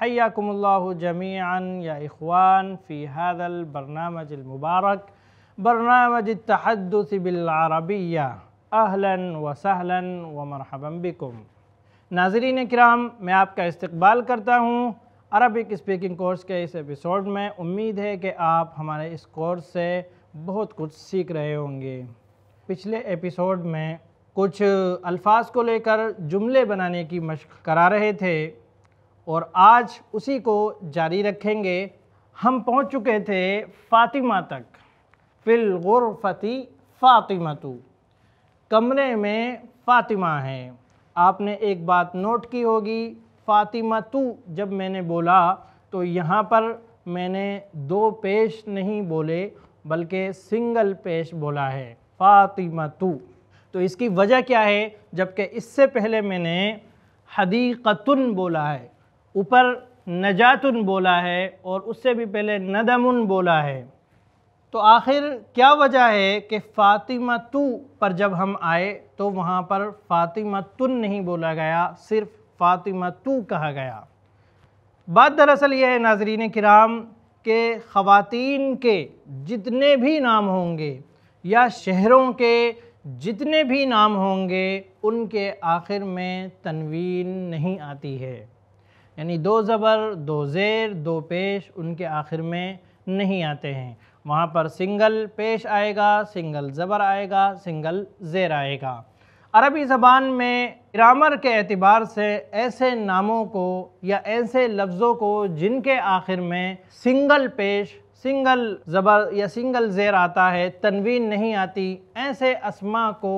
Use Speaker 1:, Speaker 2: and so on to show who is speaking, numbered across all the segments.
Speaker 1: हयाकुमल्लाह जमीन या इखवान फ़ी हादल मुबारक बरनामज तहदबिलरबिया अहलन व सहलन व मरहबम बिकुम नाजरीन कराम मैं आपका इस्तकबाल करता हूँ अरबिक स्पीकिंग कोर्स के इस एपिसोड में उम्मीद है कि आप हमारे इस कोर्स से बहुत कुछ सीख रहे होंगे पिछले एपिसोड में कुछ अल्फाज को लेकर जुमले बनाने की मशक करा रहे थे और आज उसी को जारी रखेंगे हम पहुंच चुके थे फ़ातिमा तक फिल ग़ुरफ़ती फ़ातिमा तो कमरे में फ़ातिमा है आपने एक बात नोट की होगी फ़ातिमा तो जब मैंने बोला तो यहाँ पर मैंने दो पेश नहीं बोले बल्कि सिंगल पेश बोला है फ़ातिमा तो तो इसकी वजह क्या है जबकि इससे पहले मैंने हदीक़तन बोला है ऊपर नजातुन बोला है और उससे भी पहले नदमुन बोला है तो आखिर क्या वजह है कि फ़ातिमा तु पर जब हम आए तो वहाँ पर फ़ातिमा तुन नहीं बोला गया सिर्फ फ़ातिमा तु कहा गया बात दरअसल यह है नाजरीन कराम के ख़वातीन के जितने भी नाम होंगे या शहरों के जितने भी नाम होंगे उनके आखिर में तनवीन नहीं आती है यानी दो ज़बर दो ज़ेर दो पेश उनके आखिर में नहीं आते हैं वहाँ पर सिंगल पेश आएगा सिंगल ज़बर आएगा सिंगल ज़ेर आएगा अरबी ज़बान में ग्रामर के अतबार से ऐसे नामों को या ऐसे लफ्ज़ों को जिनके आखिर में सिंगल पेश सिंगल ज़बर या सिंगल ज़ेर आता है तनवीन नहीं आती ऐसे असमा को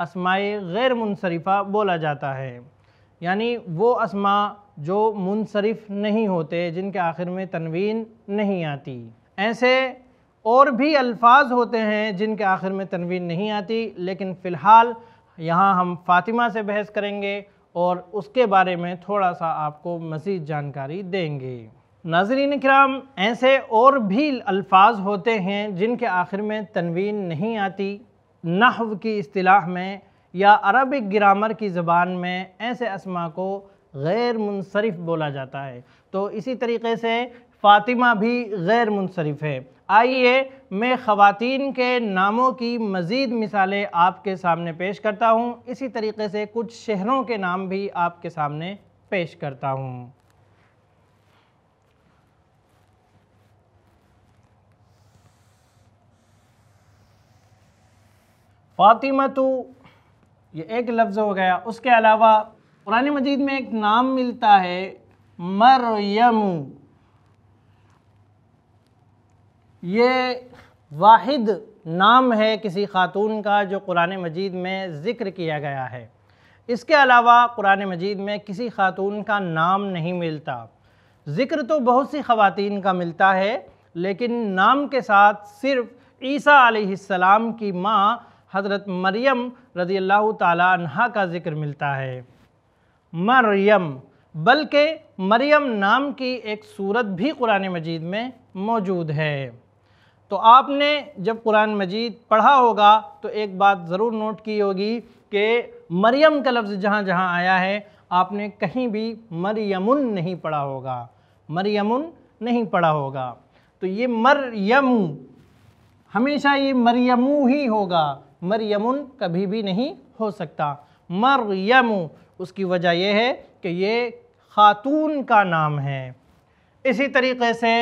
Speaker 1: असमाय गैर मुनसरफ़ा बोला जाता है यानी वो असमा जो मुनसरफ नहीं होते जिनके आखिर में तनवीन नहीं आती ऐसे और भी अल्फाज होते हैं जिनके आखिर में तनवीन नहीं आती लेकिन फ़िलहाल यहाँ हम फ़ातिमा से बहस करेंगे और उसके बारे में थोड़ा सा आपको मज़ीद जानकारी देंगे नाजरीन कराम ऐसे और भी अल्फाज होते हैं जिनके आखिर में तनवीन नहीं आती नहव की अतलाह में या अरबिक ग्रामर की ज़बान में ऐसे असमा को गैर मुनसरफ बोला जाता है तो इसी तरीके से फ़ातिमा भी गैर मुनसरफ है आइए मैं ख़वान के नामों की मज़ीद मिसालें आपके सामने पेश करता हूँ इसी तरीके से कुछ शहरों के नाम भी आपके सामने पेश करता हूँ फ़ातिमा तो ये एक लफ्ज़ हो गया उसके अलावा कुरान मजीद में एक नाम मिलता है मरयम ये वाहिद नाम है किसी खातून का जो कुरान मजीद में ज़िक्र किया गया है इसके अलावा कुरान मजीद में किसी खातून का नाम नहीं मिलता ज़िक्र तो बहुत सी खातन का मिलता है लेकिन नाम के साथ सिर्फ़ ईसा आलाम की माँ हज़रत मरियम रज़ी अल्लाह तहा का ज़िक्र मिलता है मरियम बल्कि मरियम नाम की एक सूरत भी कुरान मजीद में मौजूद है तो आपने जब कुरान मजीद पढ़ा होगा तो एक बात ज़रूर नोट की होगी कि मरियम का लफ्ज़ जहाँ जहाँ आया है आपने कहीं भी मरियमुन नहीं पढ़ा होगा मरियमुन नहीं पढ़ा होगा तो ये मरियम हमेशा ये मरियमू ही होगा मरियमुन कभी भी नहीं हो सकता मरयम उसकी वजह यह है कि ये खातून का नाम है इसी तरीके से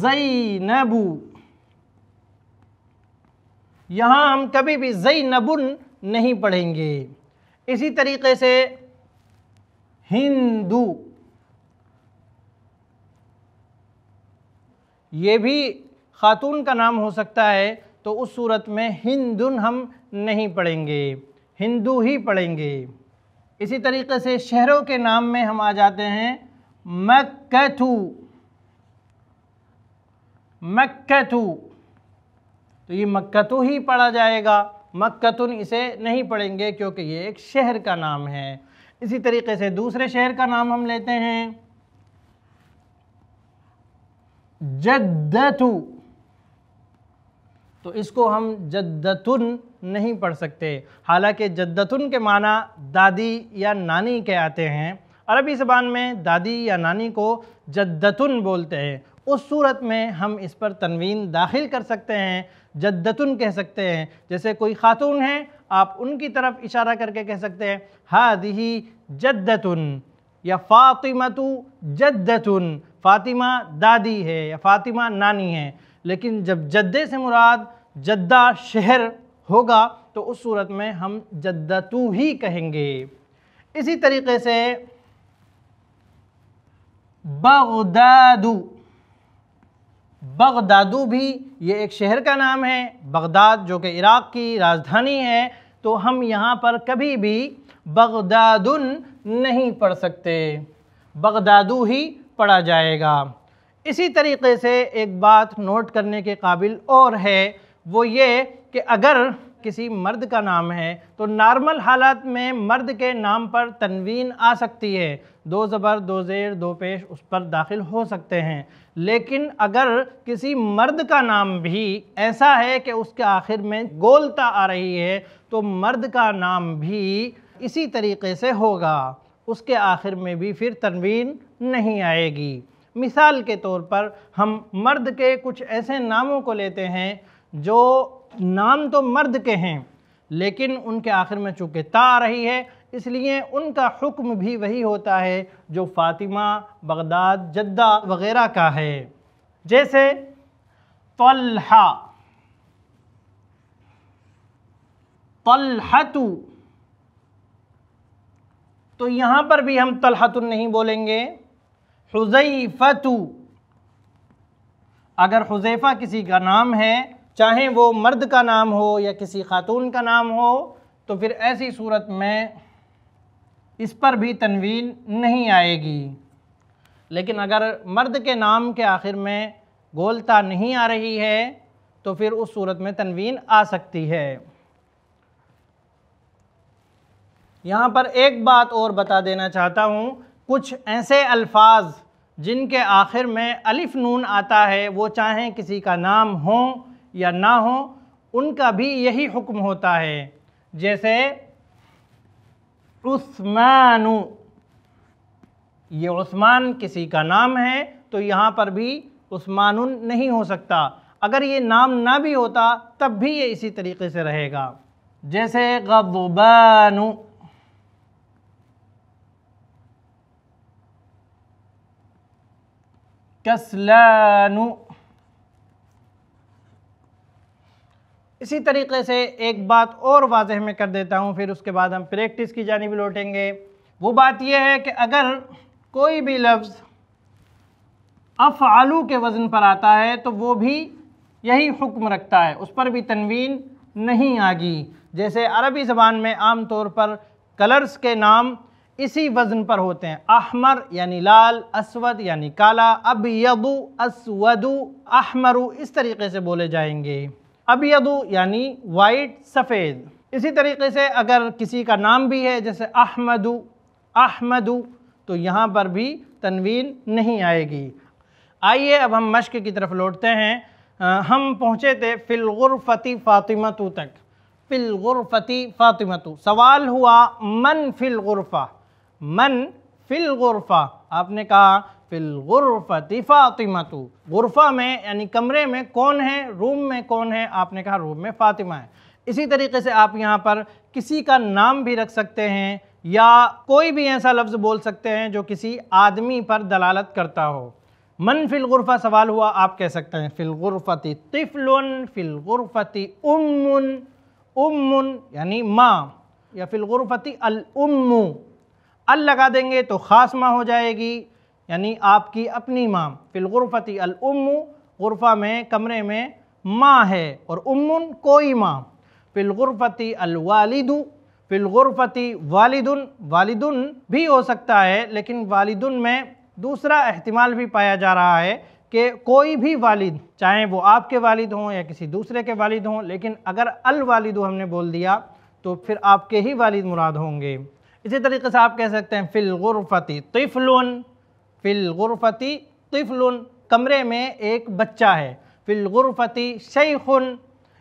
Speaker 1: जैनबू यहाँ हम कभी भी जैनबुन नहीं पढ़ेंगे इसी तरीके से हिंदू ये भी खातून का नाम हो सकता है तो उस सूरत में हिंदुन हम नहीं पढ़ेंगे हिंदू ही पढ़ेंगे इसी तरीके से शहरों के नाम में हम आ जाते हैं मक्कथू मक्कथू तो ये मक्कतु ही पढ़ा जाएगा मक्कतुन इसे नहीं पढ़ेंगे क्योंकि ये एक शहर का नाम है इसी तरीके से दूसरे शहर का नाम हम लेते हैं जद्दतु तो इसको हम जद्दतुन नहीं पढ़ सकते हालांकि जद्दतुन के माना दादी या नानी के आते हैं अरबी ज़बान में दादी या नानी को जद्दतुन बोलते हैं उस सूरत में हम इस पर तनवीन दाखिल कर सकते हैं जद्दतुन कह सकते हैं जैसे कोई ख़ातून है आप उनकी तरफ इशारा करके कह सकते हैं हादही जद्दतुन या फ़ातिमा तो जद्दतुन फ़ातिमा दादी है या फ़ातिमा नानी है लेकिन जब जद्दे से मुराद जद्दा शहर होगा तो उस सूरत में हम जद्दतु ही कहेंगे इसी तरीके से बगदादू बगदादू भी ये एक शहर का नाम है बगदाद जो कि इराक़ की राजधानी है तो हम यहाँ पर कभी भी बगदादुन नहीं पढ़ सकते बगदादू ही पढ़ा जाएगा इसी तरीके से एक बात नोट करने के काबिल और है वो ये कि अगर किसी मर्द का नाम है तो नॉर्मल हालात में मर्द के नाम पर तनवीन आ सकती है दो ज़बर दो ज़ेर दो पेश उस पर दाखिल हो सकते हैं लेकिन अगर किसी मर्द का नाम भी ऐसा है कि उसके आखिर में गोलता आ रही है तो मर्द का नाम भी इसी तरीके से होगा उसके आखिर में भी फिर तनवीन नहीं आएगी मिसाल के तौर पर हम मर्द के कुछ ऐसे नामों को लेते हैं जो नाम तो मर्द के हैं लेकिन उनके आखिर में चूँकि ता आ रही है इसलिए उनका हुक्म भी वही होता है जो फ़ातिमा बगदाद जद्दा वगैरह का है जैसे तल्हा तलहतु तो यहाँ पर भी हम तल्हतु नहीं बोलेंगे हुज़ैफ़तु अगर हुज़ैफ़ा किसी का नाम है चाहे वो मर्द का नाम हो या किसी खातून का नाम हो तो फिर ऐसी सूरत में इस पर भी तनवीन नहीं आएगी लेकिन अगर मर्द के नाम के आखिर में गोलता नहीं आ रही है तो फिर उस सूरत में तनवीन आ सकती है यहाँ पर एक बात और बता देना चाहता हूँ कुछ ऐसे अल्फाज जिनके आखिर में अलिफ नून आता है वो चाहें किसी का नाम हो या ना हो उनका भी यही हुक्म होता है जैसे उस्मानु ये उस्मान किसी का नाम है तो यहाँ पर भी उस्मान नहीं हो सकता अगर ये नाम ना भी होता तब भी ये इसी तरीके से रहेगा जैसे गबानु कसलानु इसी तरीके से एक बात और वाजह में कर देता हूँ फिर उसके बाद हम प्रैक्टिस की जानब लौटेंगे वो बात यह है कि अगर कोई भी लफ्ज़ अफ़ आलू के वज़न पर आता है तो वो भी यही हुक्म रखता है उस पर भी तनवीन नहीं आगी जैसे अरबी ज़बान में आम तौर पर कलर्स के नाम इसी वज़न पर होते हैं अहमर यानी लाल असवद यानी काला अब यदु असवदु अहमरु इस तरीके से बोले जाएंगे अब यदु यानी वाइट सफ़ेद इसी तरीके से अगर किसी का नाम भी है जैसे अहमदु अहमदु तो यहाँ पर भी तनवीन नहीं आएगी आइए अब हम मश्क की तरफ लौटते हैं आ, हम पहुँचे थे फ़िलगुरफ़ती फ़ातिमतु तक फ़िलगुरफ़ती फ़ातिमतु सवाल हुआ मन फ़िलगुरफ़ा मन फिल गुरफा आपने कहा फिल गुरफती फ़ातिमा तो गुरफा में यानी कमरे में कौन है रूम में कौन है आपने कहा रूम में फ़ातिमा है इसी तरीके से आप यहाँ पर किसी का नाम भी रख सकते हैं या कोई भी ऐसा लफ्ज़ बोल सकते हैं जो किसी आदमी पर दलालत करता हो मन फिल गुरफा सवाल हुआ आप कह सकते हैं फिल गुरफती तिफलुन फिल गुरफती उम्मुन उम्मुन यानी माँ या फिल गुरफती अल उम्मू अल लगा देंगे तो ख़ास माँ हो जाएगी यानी आपकी अपनी माँ फिलगुरफ़ती अलमू गुरफ़ा में कमरे में माँ है और उमुन कोई माँ फिलगुरफ़ती अलवालिदू फिलगुरफ़ती वालिदुन वालदुन भी हो सकता है लेकिन वालदुन में दूसरा अहतमाल भी पाया जा रहा है कि कोई भी वालिद चाहे वो आपके वालिद हों या किसी दूसरे के वालिद हों लेकिन अगर अल हमने बोल दिया तो फिर आपके ही वालिद मुराद होंगे इसी तरीके से आप कह सकते हैं फ़िलगुरफ़ती तिफ़लून फ़िलगुरफ़ती तिफ़लून कमरे में एक बच्चा है फ़िलगुरफ़ती शेखुन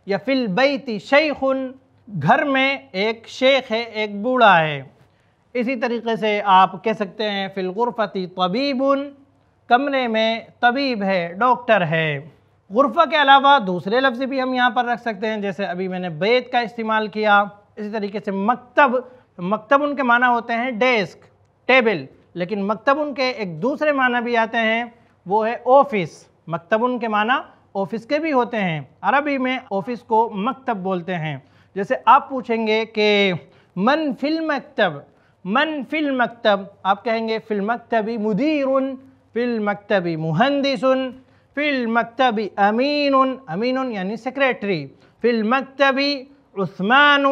Speaker 1: या बैती शेखुन घर में एक शेख है एक बूढ़ा है इसी तरीके से आप कह सकते हैं फ़िलगुरफ़ती तबीबुन कमरे में तबीब है डॉक्टर है गुरफा के अलावा दूसरे लफ्ज़ भी हम यहाँ पर रख सकते हैं जैसे अभी मैंने बैत का इस्तेमाल किया इसी तरीके से मकतब मकतब उनके माना होते हैं डेस्क टेबल लेकिन मकतब उनके एक दूसरे माना भी आते हैं वो है ऑफिस मकतब उनके माना ऑफिस के भी होते हैं अरबी में ऑफिस को मकतब बोलते हैं जैसे आप पूछेंगे कि मन फिल मकतब मन फिल मकतब आप कहेंगे फिल मकतबी उन फिल मकतबी मुहंदिसन फिल मकतबी अमीन अमीन यानी सेक्रेटरी फिल मकतबी उस्मान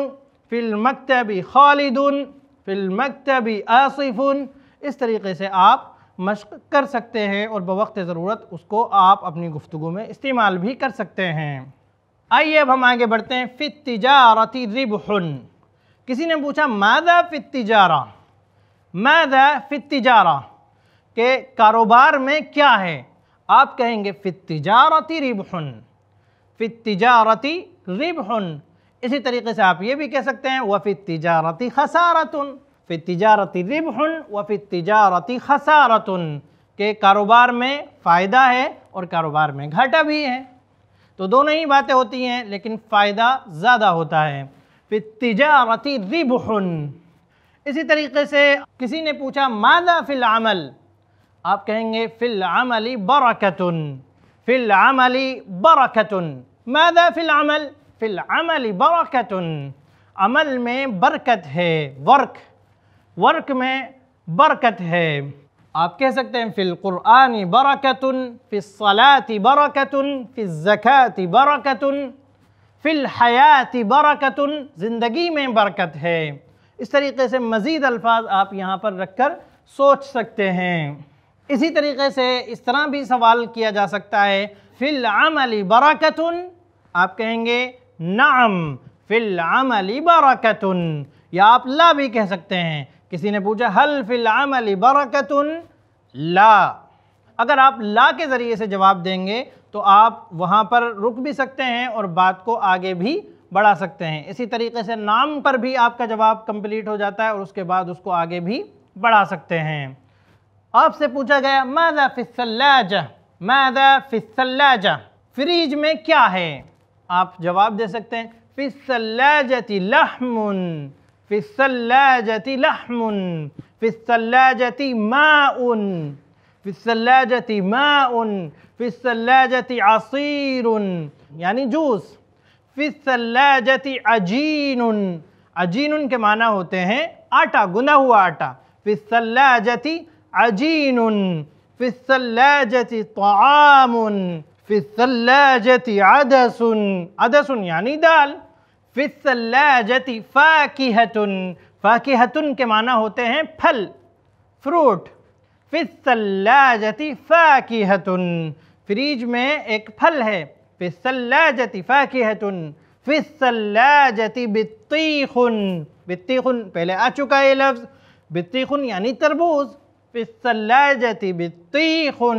Speaker 1: फ़िल्मकतबी खालिदन फ़िल्मकतबी आसिफ़ुन इस तरीके से आप मशक कर सकते हैं और बवक्त ज़रूरत उसको आप अपनी गुफ्तु में इस्तेमाल भी कर सकते हैं आइए अब हम आगे बढ़ते हैं फ़ित तजारती रिबहन किसी ने पूछा मादा फ़ित तजारा मादा फ़ित तजारा के कारोबार में क्या है आप कहेंगे फ़ित तजारती रिबहन फ़ित तजारती रिबहन इसी तरीके से आप ये भी कह सकते हैं वफ़ी तजारती खसारतन फिर तजारती रिबहन वफ़ी तजारती खसारतन के कारोबार में फ़ायदा है और कारोबार में घाटा भी है तो दोनों ही बातें होती हैं लेकिन फ़ायदा ज़्यादा होता है फिर तजारती रिबहन इसी तरीके से किसी ने पूछा मादा फ़िल आप कहेंगे फ़िल अमली बरकतन फ़िल अमली बरकतन मादा फ़िल फिल अमल बरकतन अमल में बरकत है वर्क वर्क में बरकत है आप कह सकते हैं फिल फ़िर सलाती फ़िसलात फिर फ़िज़क़ात बरकतन फ़िल हयाती बरकतन ज़िंदगी में बरकत है इस तरीके से मज़ीद अल्फाज आप यहाँ पर रख कर सोच सकते हैं इसी तरीके से इस तरह भी सवाल किया जा सकता है फ़िल अमली बरकतन आप कहेंगे नाम फिल अमली बरकतुन या आप ला भी कह सकते हैं किसी ने पूछा हल फिल अमली बरकतुन ला अगर आप ला के ज़रिए से जवाब देंगे तो आप वहाँ पर रुक भी सकते हैं और बात को आगे भी बढ़ा सकते हैं इसी तरीके से नाम पर भी आपका जवाब कंप्लीट हो जाता है और उसके बाद उसको आगे भी बढ़ा सकते हैं आपसे पूछा गया मादा फिसल्लाजा मादा फिसल्लाजा फ्रीज में क्या है आप जवाब दे सकते हैं फिसलजती लहमुन फिसलजती लहमुन फिसलजती माउन फिसलजती माउन फिसलजती असीरुन यानी जूस फिसलजती अजीनुन अजीनुन के माना होते हैं आटा गुना हुआ आटा फिसलजती अजीनुन फिसलजती तआमुन फिसलाजती अदसुन अदसुन यानी दाल फिसलाजती फ़ाकिहतुन फ़ाकिहतुन के माना होते हैं फल फ्रूट फिसलाजती फ़ाकिहतुन फ्रीज में एक फल है फिसलाजती फ़ाकिहतुन फिसलाजती बित्तीखुन बित्तीखुन पहले आ चुका ये लफ्ज़ बित्तीखुन यानी तरबूज फिसलाजती बित्तीखुन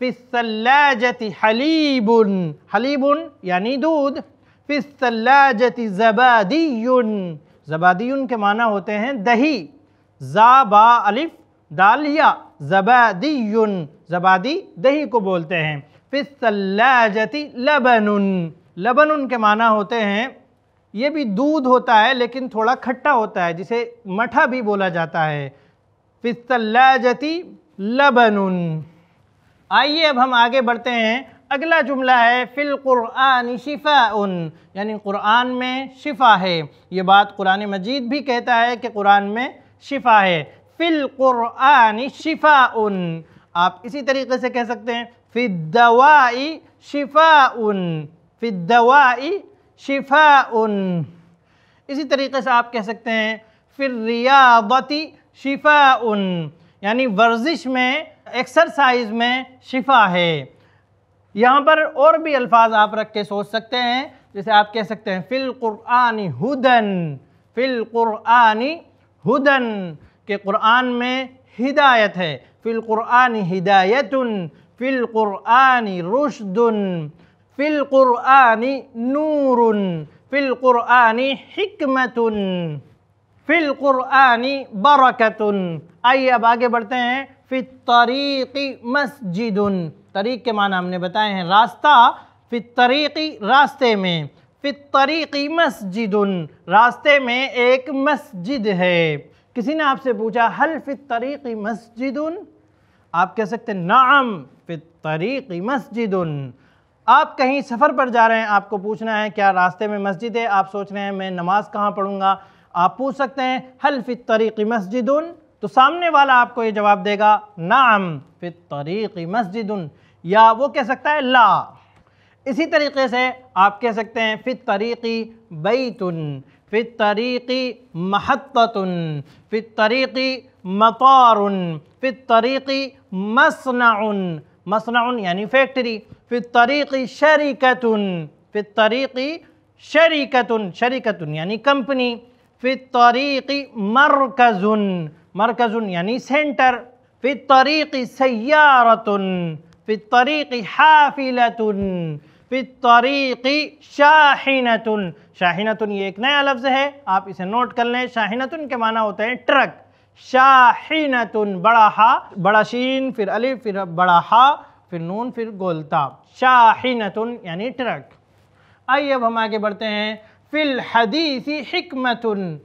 Speaker 1: फिसलाजति हलीबुन हलीबुन यानी दूध फिसलाजति जबादीयुन जबादीयुन के माना होते हैं दही जाबा अलिफ दालिया जबादीयुन जबादी दही को बोलते हैं फिसलाजति लबन लबन के माना होते हैं ये भी दूध होता है लेकिन थोड़ा खट्टा होता है जिसे मठा भी बोला जाता है फिसलाजति लबनुन आइए अब हम आगे बढ़ते हैं अगला जुमला है फ़िल क़ुरान शिफ़ा उन यानी कुरान में शिफ़ा है ये बात कुरान मजीद भी कहता है कि कुरान में शिफ़ा है फ़िल क़ुरान शिफ़ा उन आप इसी तरीके से कह सकते हैं फ़िदवाई शिफ़ा उन फ़िदवाई शिफ़ा उन इसी तरीके से आप कह सकते हैं फिर रियावती शिफ़ा उन यानी वर्जिश में एक्सरसाइज में शिफा है यहाँ पर और भी अल्फाज आप रख के सोच सकते हैं जैसे आप कह सकते हैं फ़िल क़ुरानी हुदन फ़िल क़ुरानी हुदन के कुरान में हिदायत है फ़िल क़ुरानी हिदायत फ़िल क़ुरानी रुशदन फ़िल क़ुरानी नूरन फ़िल क़ुरानी हिकमत फ़िल क़ुरानी बरकतन आइए अब आगे बढ़ते हैं फिर तरीक़ी मस्जिद तरीक़ के माना हमने बताए हैं रास्ता फिर तरीक़ी रास्ते में फिर तरीक़ी मस्जिद रास्ते में एक मस्जिद है किसी ने आपसे पूछा हल फिर तरीक़ी मस्जिद आप कह सकते हैं नाम फिर तरीक़ी मस्जिद आप कहीं सफ़र पर जा रहे हैं आपको पूछना है क्या रास्ते में मस्जिद है आप सोच रहे हैं मैं नमाज़ कहाँ पढ़ूँगा आप पूछ सकते हैं हल फिर तरीक़ी मस्जिद तो सामने वाला आपको ये जवाब देगा नाम फिर तरीक़ी मस्जिद या वो कह सकता है ला इसी तरीके से आप कह सकते हैं फिर तरीक़ी बैतुन फिर तरीक़ी महत्तन फिर तरीक़ी मतार फिर तरीक़ी मसनाउन मसनाउन यानी फैक्ट्री फिर तरीक़ी शरीकतुन फिर तरीक़ी शरीकतुन शरीकतुन यानी कंपनी फिर तरीक़ी मरकज़ुन मरकज़ यानी सेंटर फिर तरीक़ सयारतन फिर तरीक़ हाफिलतन फिर तरीक़ शाहिनतन शाहिनतन ये एक नया लफ्ज़ है आप इसे नोट कर लें शाहिनतन के माना होते हैं ट्रक शाहिनतन बड़ा हा बड़ा शीन फिर अली फिर बड़ा हा फिर नून फिर गोलता शाहिनतन यानी ट्रक आइए अब हम आगे बढ़ते हैं फिल हदीसी हमतन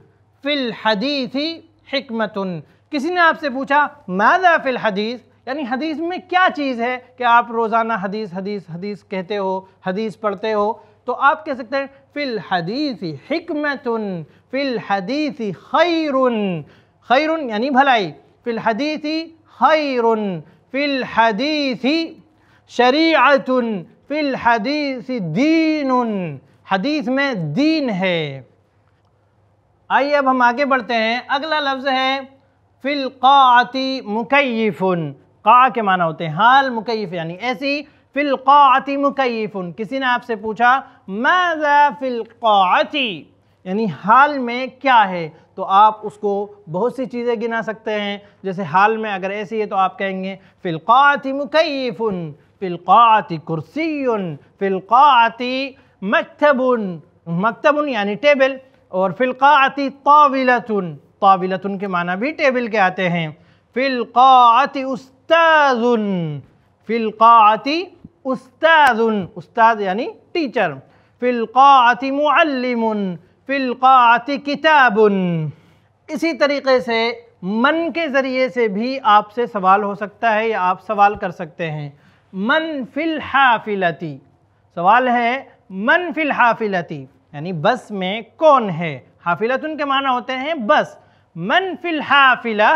Speaker 1: फिल हदीसी हमतन किसी ने आपसे पूछा मादा फिल हदीस यानी हदीस में क्या चीज़ है कि आप रोज़ाना हदीस हदीस हदीस कहते हो हदीस पढ़ते हो तो आप कह सकते हैं फ़िल हदीसी हमतन फ़िल हदीसी खैरुन खैरुन यानी भलाई फ़िल हदीसी खैरुन फ़िल हदीसी शरीतन फ़िल हदीसी दीन हदीस में दीन है आइए अब हम आगे बढ़ते हैं अगला लफ्ज़ है फिल क़ाती मुकैफ़ुन का के माना होते हैं हाल मुकैफ़ यानी ऐसी फिल क़ाती मुकैफ़ुन किसी ने आपसे पूछा मज़ा फिल क़ाती यानी हाल में क्या है तो आप उसको बहुत सी चीज़ें गिना सकते हैं जैसे हाल में अगर ऐसी है तो आप कहेंगे फ़िलक़ाती मुकैफ़ुन फ़िलक़ाती कुर्सी फ़िलक़ाती मकतबन मकतबन यानी टेबल और फ़िलक़ाती ताविलतुन ताविलतुन के माना भी टेबल के आते हैं फ़िलक़ाती उस्ताजुन फ़िलका उस्ताजुन उस्ताद यानी टीचर फ़िलका मुअल्लिमुन फ़िलक़ाती किताबुन इसी तरीके से मन के ज़रिए से भी आपसे सवाल हो सकता है या आप सवाल कर सकते हैं मन फ़िल हाफिलती सवाल है मन फ़िल हाफिलती यानी बस में कौन है हाफिलतुन के माना होते हैं बस मन फिल हाफिला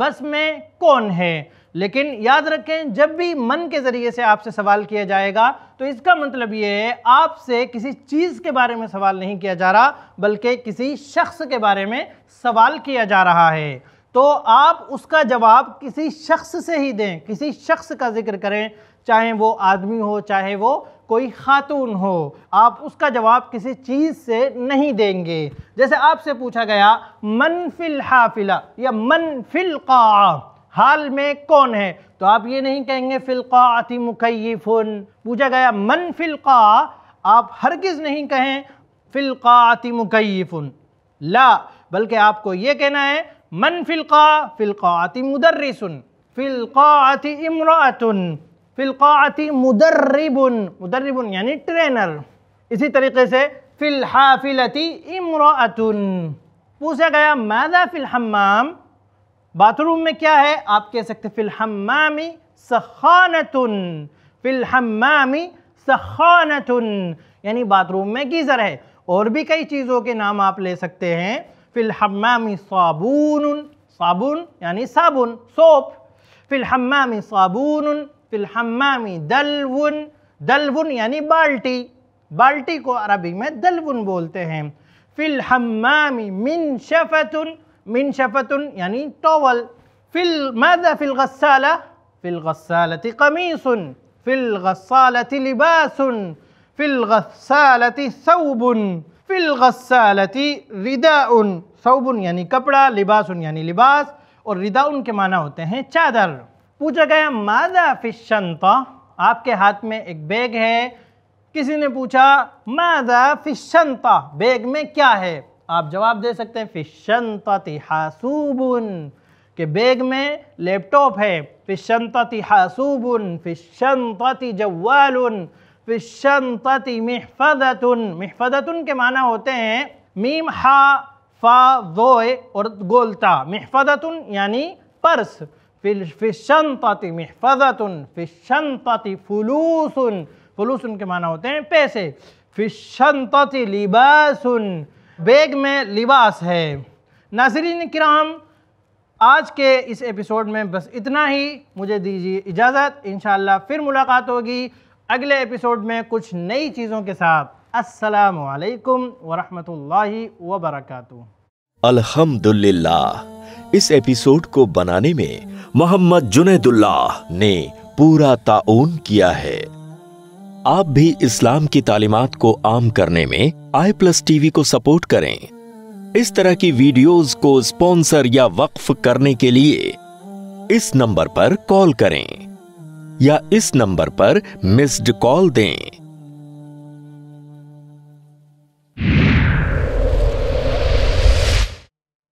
Speaker 1: बस में कौन है लेकिन याद रखें जब भी मन के ज़रिए से आपसे सवाल किया जाएगा तो इसका मतलब ये है आपसे किसी चीज़ के बारे में सवाल नहीं किया जा रहा बल्कि किसी शख्स के बारे में सवाल किया जा रहा है तो आप उसका जवाब किसी शख्स से ही दें किसी शख्स का जिक्र करें चाहे वो आदमी हो चाहे वो कोई खातून हो आप उसका जवाब किसी चीज़ से नहीं देंगे जैसे आपसे पूछा गया मन फिल हाफिला या मन फिल का हाल में कौन है तो आप ये नहीं कहेंगे फ़िलक़ाति मुकैफ़ुन पूछा गया मन फ़िलक़ा आप हरगिज़ नहीं कहें फ़िलक़ाति मुकैफ़ुन ला बल्कि आपको ये कहना है मन फ़िलक़ा फ़िलक़ाति मुदर्रिसन फ़िलक़ाति इमरातन في القاعة مدرب مدرب يعني ترينر اسی طریقے سے في الحافلة امرأة پوچھا گیا ماذا في الحمام باتروم میں کیا ہے آپ کہہ سکتے في الحمام سخانة في الحمام سخانة یعنی باتروم میں گیزر ہے اور بھی کئی چیزوں کے نام آپ لے سکتے ہیں في الحمام صابون صابون يعني صابون صوب في الحمام صابون في الحمام دلو دلو يعني بالتي بالتي کو عربی میں دلو بولتے ہیں في الحمام من شفت من شفت يعني طول في ماذا في الغسالة في الغسالة قميص في الغسالة لباس في الغسالة ثوب في الغسالة رداء ثوب يعني كبرى لباس يعني لباس اور رداء کے معنی ہوتے पूछा गया मादा फिशंता आपके हाथ में एक बैग है किसी ने पूछा मादा फिशंता बैग में क्या है आप जवाब दे सकते हैं फिशंता तिहासूबुन के बैग में लैपटॉप है फिशंतति हासूबुन फिशंतति जवालुन फिशंतति तिमिहफदतुन मिहफदतुन के माना होते हैं मीम हा फा जोए और गोलता मिहफदतुन यानी पर्स फिशनपति महफजतन फिशनपति फलूसन फलूसन के माना होते हैं पैसे फिशनपति लिबासन बैग में लिबास है नाजरीन कराम आज के इस एपिसोड में बस इतना ही मुझे दीजिए इजाज़त इन फिर मुलाकात होगी अगले एपिसोड में कुछ नई चीज़ों के साथ असलकम वरहमल वबरक अलहमदुल्ला इस एपिसोड को बनाने में मोहम्मद जुनेदुल्लाह ने पूरा ताउन किया है आप भी इस्लाम की तालीमत को आम करने में आई प्लस टीवी को सपोर्ट करें इस तरह की वीडियोस को स्पॉन्सर या वक्फ करने के लिए इस नंबर पर कॉल करें या इस नंबर पर मिस्ड कॉल दें